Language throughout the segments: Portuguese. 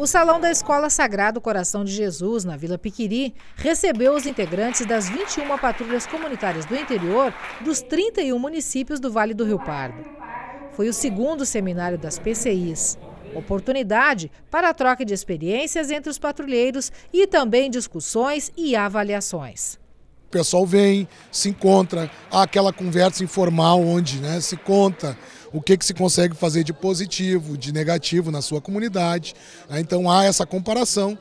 O Salão da Escola Sagrado Coração de Jesus, na Vila Piquiri, recebeu os integrantes das 21 patrulhas comunitárias do interior dos 31 municípios do Vale do Rio Pardo. Foi o segundo seminário das PCIs. Oportunidade para a troca de experiências entre os patrulheiros e também discussões e avaliações. O pessoal vem, se encontra, há aquela conversa informal onde né, se conta o que, que se consegue fazer de positivo, de negativo na sua comunidade. Né? Então há essa comparação.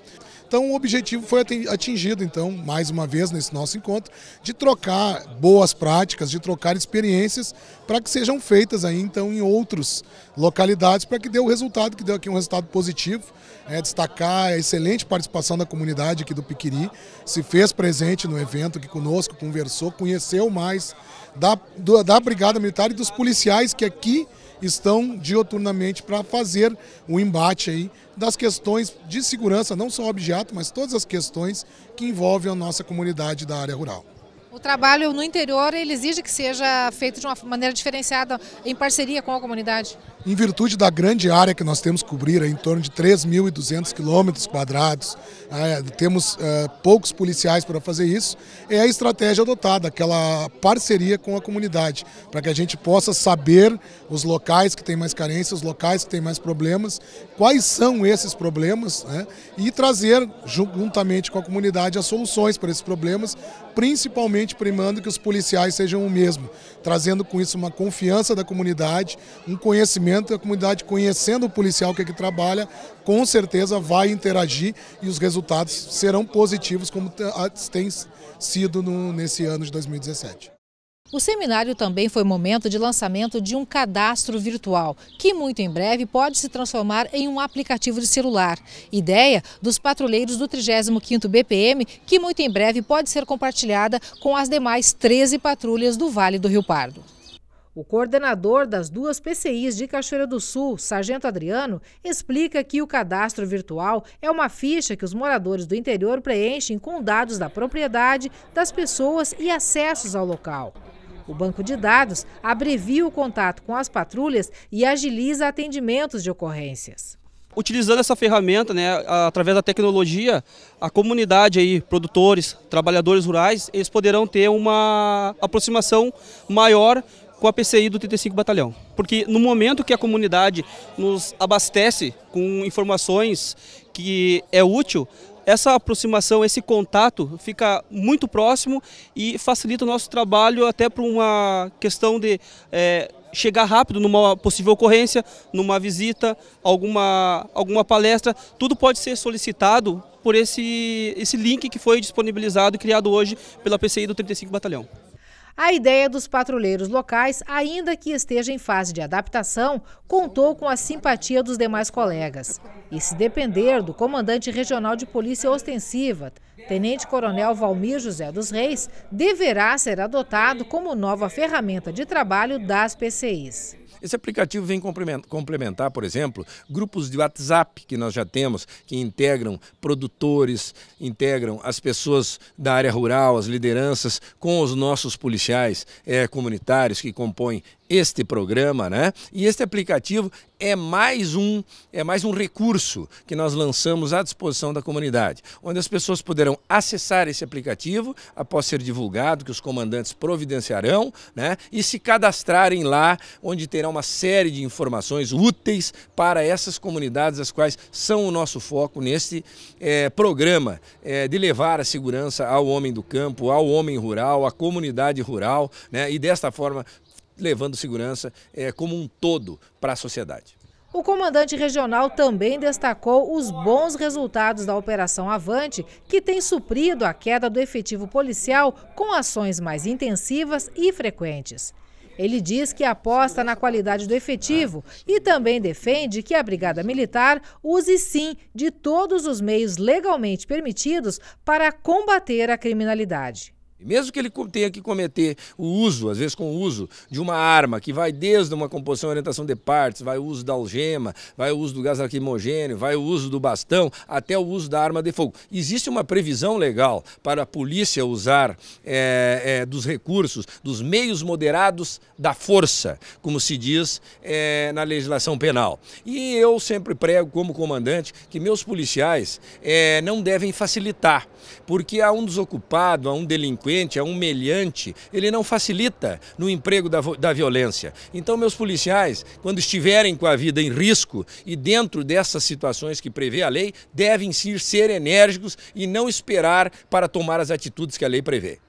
Então o objetivo foi atingido, então, mais uma vez nesse nosso encontro, de trocar boas práticas, de trocar experiências para que sejam feitas aí então em outras localidades para que dê o resultado que deu aqui um resultado positivo. É, destacar a excelente participação da comunidade aqui do Piquiri, se fez presente no evento aqui conosco, conversou, conheceu mais da, da Brigada Militar e dos policiais que aqui estão dioturnamente para fazer o embate aí das questões de segurança, não só objeto, mas todas as questões que envolvem a nossa comunidade da área rural. O trabalho no interior ele exige que seja feito de uma maneira diferenciada, em parceria com a comunidade? Em virtude da grande área que nós temos que cobrir, em torno de 3.200 quilômetros quadrados, né, temos eh, poucos policiais para fazer isso, é a estratégia adotada, aquela parceria com a comunidade, para que a gente possa saber os locais que têm mais carência, os locais que têm mais problemas, quais são esses problemas, né, e trazer juntamente com a comunidade as soluções para esses problemas, principalmente primando que os policiais sejam o mesmo, trazendo com isso uma confiança da comunidade, um conhecimento, a comunidade conhecendo o policial que aqui é trabalha, com certeza vai interagir e os resultados serão positivos como tem sido no, nesse ano de 2017. O seminário também foi momento de lançamento de um cadastro virtual, que muito em breve pode se transformar em um aplicativo de celular. Ideia dos patrulheiros do 35º BPM, que muito em breve pode ser compartilhada com as demais 13 patrulhas do Vale do Rio Pardo. O coordenador das duas PCIs de Cachoeira do Sul, Sargento Adriano, explica que o cadastro virtual é uma ficha que os moradores do interior preenchem com dados da propriedade, das pessoas e acessos ao local. O banco de dados abrevia o contato com as patrulhas e agiliza atendimentos de ocorrências utilizando essa ferramenta, né, através da tecnologia, a comunidade aí, produtores, trabalhadores rurais, eles poderão ter uma aproximação maior com a PCI do 35 Batalhão. Porque no momento que a comunidade nos abastece com informações que é útil, essa aproximação, esse contato fica muito próximo e facilita o nosso trabalho até para uma questão de é, chegar rápido numa possível ocorrência, numa visita, alguma, alguma palestra, tudo pode ser solicitado por esse, esse link que foi disponibilizado e criado hoje pela PCI do 35 Batalhão. A ideia dos patrulheiros locais, ainda que esteja em fase de adaptação, contou com a simpatia dos demais colegas. E se depender do comandante regional de polícia ostensiva, Tenente-Coronel Valmir José dos Reis deverá ser adotado como nova ferramenta de trabalho das PCIs. Esse aplicativo vem complementar, por exemplo, grupos de WhatsApp que nós já temos, que integram produtores, integram as pessoas da área rural, as lideranças, com os nossos policiais é, comunitários que compõem este programa, né? E este aplicativo é mais um é mais um recurso que nós lançamos à disposição da comunidade, onde as pessoas poderão acessar esse aplicativo após ser divulgado que os comandantes providenciarão, né? E se cadastrarem lá, onde terá uma série de informações úteis para essas comunidades, as quais são o nosso foco neste é, programa é, de levar a segurança ao homem do campo, ao homem rural, à comunidade rural, né? E desta forma levando segurança é, como um todo para a sociedade. O comandante regional também destacou os bons resultados da Operação Avante, que tem suprido a queda do efetivo policial com ações mais intensivas e frequentes. Ele diz que aposta na qualidade do efetivo e também defende que a Brigada Militar use sim de todos os meios legalmente permitidos para combater a criminalidade. E mesmo que ele tenha que cometer o uso, às vezes com o uso, de uma arma que vai desde uma composição e orientação de partes, vai o uso da algema, vai o uso do gás lacrimogênio, vai o uso do bastão, até o uso da arma de fogo. Existe uma previsão legal para a polícia usar é, é, dos recursos, dos meios moderados da força, como se diz é, na legislação penal. E eu sempre prego como comandante que meus policiais não devem facilitar, porque a um desocupado, a um delinquente, delinquente, é humilhante. um meliante, ele não facilita no emprego da, da violência. Então, meus policiais, quando estiverem com a vida em risco e dentro dessas situações que prevê a lei, devem ser enérgicos e não esperar para tomar as atitudes que a lei prevê.